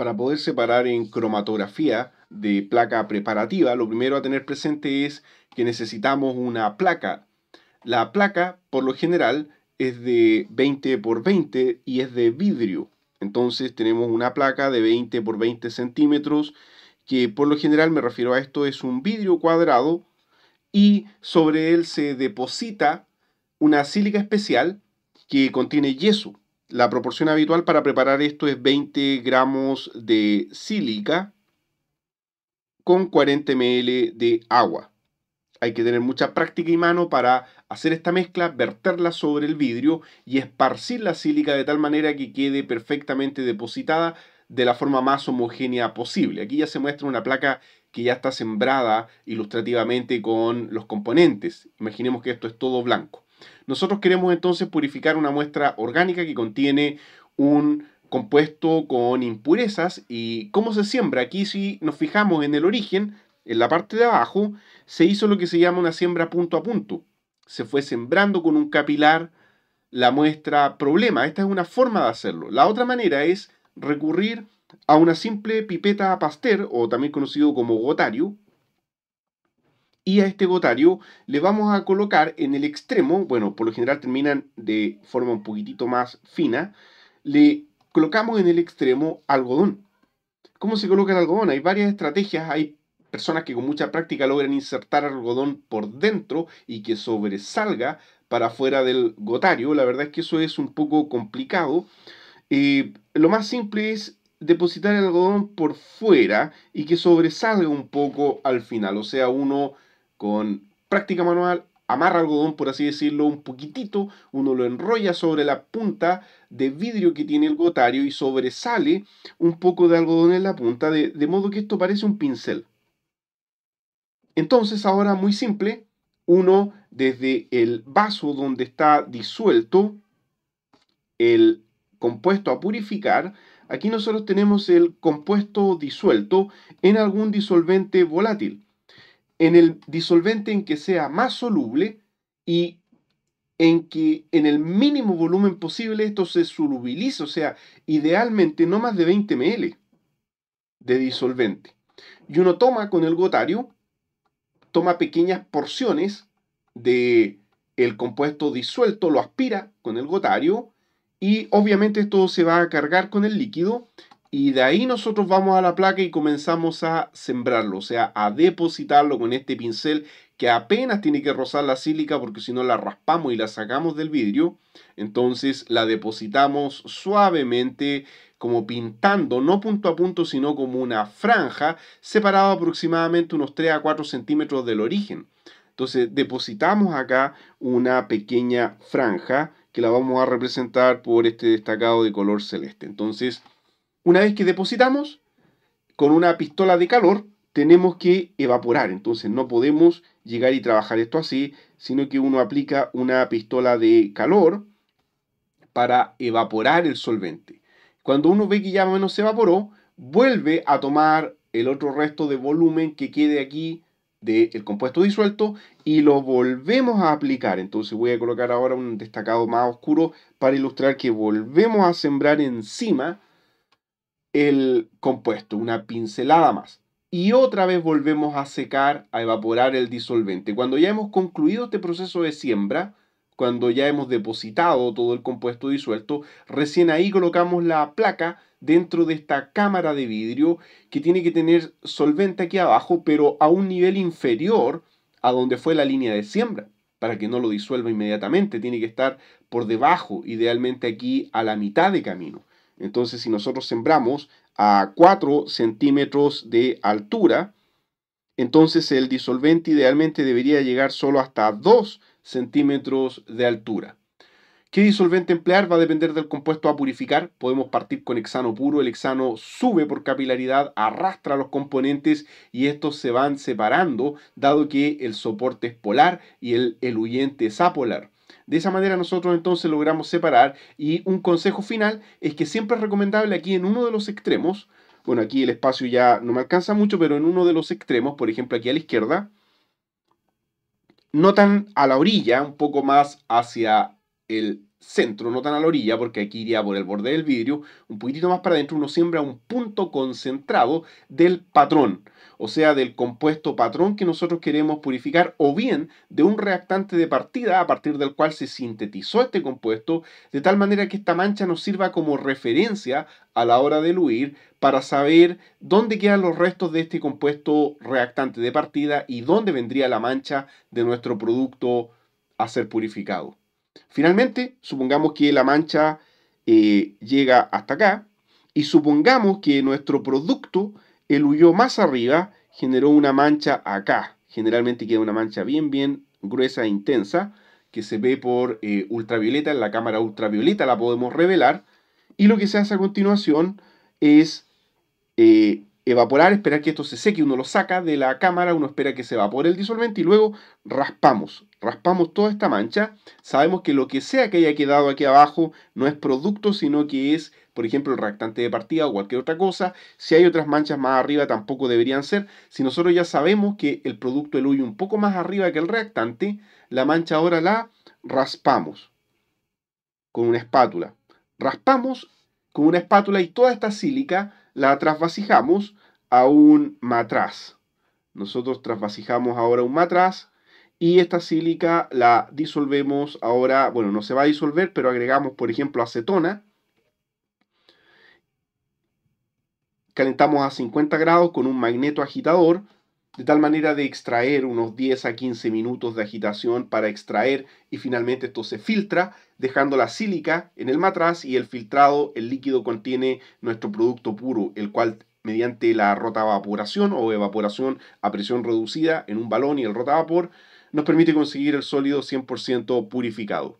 para poder separar en cromatografía de placa preparativa, lo primero a tener presente es que necesitamos una placa. La placa, por lo general, es de 20 por 20 y es de vidrio. Entonces tenemos una placa de 20 por 20 centímetros, que por lo general me refiero a esto, es un vidrio cuadrado y sobre él se deposita una sílica especial que contiene yeso. La proporción habitual para preparar esto es 20 gramos de sílica con 40 ml de agua. Hay que tener mucha práctica y mano para hacer esta mezcla, verterla sobre el vidrio y esparcir la sílica de tal manera que quede perfectamente depositada de la forma más homogénea posible. Aquí ya se muestra una placa que ya está sembrada ilustrativamente con los componentes. Imaginemos que esto es todo blanco. Nosotros queremos entonces purificar una muestra orgánica que contiene un compuesto con impurezas y cómo se siembra. Aquí si nos fijamos en el origen, en la parte de abajo, se hizo lo que se llama una siembra punto a punto. Se fue sembrando con un capilar la muestra problema. Esta es una forma de hacerlo. La otra manera es recurrir a una simple pipeta Pasteur, o también conocido como gotario, y a este gotario le vamos a colocar en el extremo, bueno, por lo general terminan de forma un poquitito más fina, le colocamos en el extremo algodón. ¿Cómo se coloca el algodón? Hay varias estrategias, hay personas que con mucha práctica logran insertar algodón por dentro y que sobresalga para afuera del gotario. La verdad es que eso es un poco complicado. Eh, lo más simple es depositar el algodón por fuera y que sobresalga un poco al final. O sea, uno con práctica manual, amarra algodón, por así decirlo, un poquitito, uno lo enrolla sobre la punta de vidrio que tiene el gotario y sobresale un poco de algodón en la punta, de, de modo que esto parece un pincel. Entonces ahora muy simple, uno desde el vaso donde está disuelto el compuesto a purificar, aquí nosotros tenemos el compuesto disuelto en algún disolvente volátil en el disolvente en que sea más soluble y en que en el mínimo volumen posible esto se solubilice, o sea, idealmente no más de 20 ml de disolvente. Y uno toma con el gotario, toma pequeñas porciones de el compuesto disuelto, lo aspira con el gotario y obviamente esto se va a cargar con el líquido y de ahí nosotros vamos a la placa y comenzamos a sembrarlo, o sea, a depositarlo con este pincel que apenas tiene que rozar la sílica porque si no la raspamos y la sacamos del vidrio, entonces la depositamos suavemente como pintando, no punto a punto, sino como una franja separada aproximadamente unos 3 a 4 centímetros del origen. Entonces depositamos acá una pequeña franja que la vamos a representar por este destacado de color celeste. Entonces una vez que depositamos, con una pistola de calor tenemos que evaporar, entonces no podemos llegar y trabajar esto así, sino que uno aplica una pistola de calor para evaporar el solvente. Cuando uno ve que ya más o menos se evaporó, vuelve a tomar el otro resto de volumen que quede aquí del compuesto disuelto y lo volvemos a aplicar. Entonces voy a colocar ahora un destacado más oscuro para ilustrar que volvemos a sembrar encima el compuesto, una pincelada más. Y otra vez volvemos a secar, a evaporar el disolvente. Cuando ya hemos concluido este proceso de siembra, cuando ya hemos depositado todo el compuesto disuelto, recién ahí colocamos la placa dentro de esta cámara de vidrio que tiene que tener solvente aquí abajo, pero a un nivel inferior a donde fue la línea de siembra, para que no lo disuelva inmediatamente. Tiene que estar por debajo, idealmente aquí a la mitad de camino. Entonces, si nosotros sembramos a 4 centímetros de altura, entonces el disolvente idealmente debería llegar solo hasta 2 centímetros de altura. ¿Qué disolvente emplear? Va a depender del compuesto a purificar. Podemos partir con hexano puro. El hexano sube por capilaridad, arrastra los componentes y estos se van separando, dado que el soporte es polar y el, eluyente es apolar. De esa manera nosotros entonces logramos separar y un consejo final es que siempre es recomendable aquí en uno de los extremos, bueno, aquí el espacio ya no me alcanza mucho, pero en uno de los extremos, por ejemplo aquí a la izquierda, notan a la orilla, un poco más hacia el centro, no tan a la orilla, porque aquí iría por el borde del vidrio, un poquitito más para adentro, uno siembra un punto concentrado del patrón, o sea, del compuesto patrón que nosotros queremos purificar, o bien de un reactante de partida a partir del cual se sintetizó este compuesto, de tal manera que esta mancha nos sirva como referencia a la hora de diluir para saber dónde quedan los restos de este compuesto reactante de partida y dónde vendría la mancha de nuestro producto a ser purificado. Finalmente, supongamos que la mancha eh, llega hasta acá y supongamos que nuestro producto eluyó más arriba, generó una mancha acá. Generalmente queda una mancha bien, bien gruesa e intensa que se ve por eh, ultravioleta, en la cámara ultravioleta la podemos revelar. Y lo que se hace a continuación es eh, evaporar, esperar que esto se seque, uno lo saca de la cámara, uno espera que se evapore el disolvente y luego raspamos, raspamos toda esta mancha, sabemos que lo que sea que haya quedado aquí abajo no es producto, sino que es, por ejemplo, el reactante de partida o cualquier otra cosa, si hay otras manchas más arriba tampoco deberían ser, si nosotros ya sabemos que el producto eluye un poco más arriba que el reactante, la mancha ahora la raspamos con una espátula, raspamos con una espátula y toda esta sílica la trasvasijamos a un matraz. Nosotros trasvasijamos ahora un matraz y esta sílica la disolvemos ahora, bueno, no se va a disolver, pero agregamos, por ejemplo, acetona. Calentamos a 50 grados con un magneto agitador de tal manera de extraer unos 10 a 15 minutos de agitación para extraer y finalmente esto se filtra dejando la sílica en el matraz y el filtrado, el líquido contiene nuestro producto puro, el cual mediante la rotavaporación o evaporación a presión reducida en un balón y el rotavapor nos permite conseguir el sólido 100% purificado.